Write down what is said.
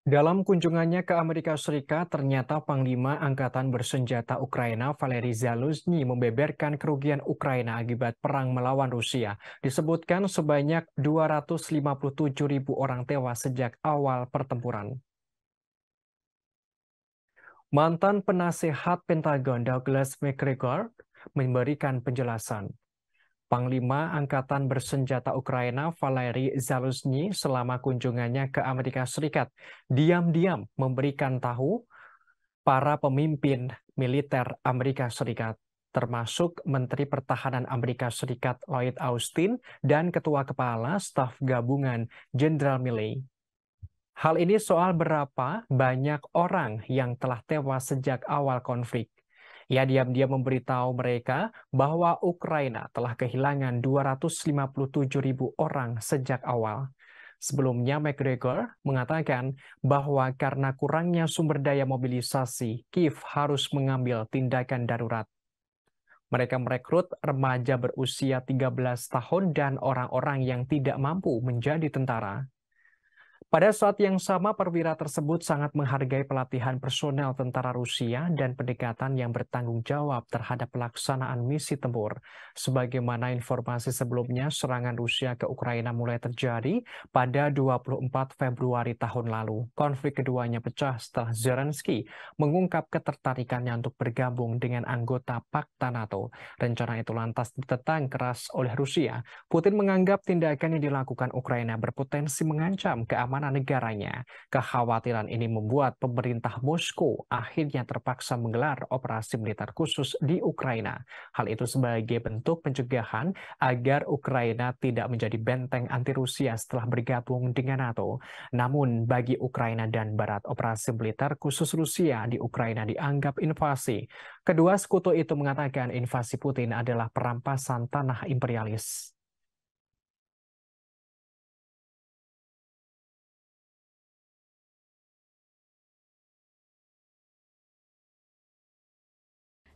Dalam kunjungannya ke Amerika Serikat, ternyata Panglima Angkatan Bersenjata Ukraina Valery Zaluzny membeberkan kerugian Ukraina akibat perang melawan Rusia. Disebutkan sebanyak 257 ribu orang tewas sejak awal pertempuran. Mantan penasehat Pentagon Douglas McGregor memberikan penjelasan. Panglima Angkatan Bersenjata Ukraina Valery Zaluzny selama kunjungannya ke Amerika Serikat diam-diam memberikan tahu para pemimpin militer Amerika Serikat termasuk Menteri Pertahanan Amerika Serikat Lloyd Austin dan Ketua Kepala Staf Gabungan Jenderal Milley. Hal ini soal berapa banyak orang yang telah tewas sejak awal konflik. Ia diam-diam memberitahu mereka bahwa Ukraina telah kehilangan 257 ribu orang sejak awal. Sebelumnya, McGregor mengatakan bahwa karena kurangnya sumber daya mobilisasi, Kiev harus mengambil tindakan darurat. Mereka merekrut remaja berusia 13 tahun dan orang-orang yang tidak mampu menjadi tentara. Pada saat yang sama, perwira tersebut sangat menghargai pelatihan personel tentara Rusia dan pendekatan yang bertanggung jawab terhadap pelaksanaan misi tempur. Sebagaimana informasi sebelumnya, serangan Rusia ke Ukraina mulai terjadi pada 24 Februari tahun lalu. Konflik keduanya pecah setelah Zelensky mengungkap ketertarikannya untuk bergabung dengan anggota Pakta NATO. Rencana itu lantas ditetang keras oleh Rusia. Putin menganggap tindakan yang dilakukan Ukraina berpotensi mengancam keamanan keamanan negaranya. Kekhawatiran ini membuat pemerintah Moskow akhirnya terpaksa menggelar operasi militer khusus di Ukraina. Hal itu sebagai bentuk pencegahan agar Ukraina tidak menjadi benteng anti Rusia setelah bergabung dengan NATO. Namun bagi Ukraina dan Barat, operasi militer khusus Rusia di Ukraina dianggap invasi. Kedua sekutu itu mengatakan invasi Putin adalah perampasan tanah imperialis.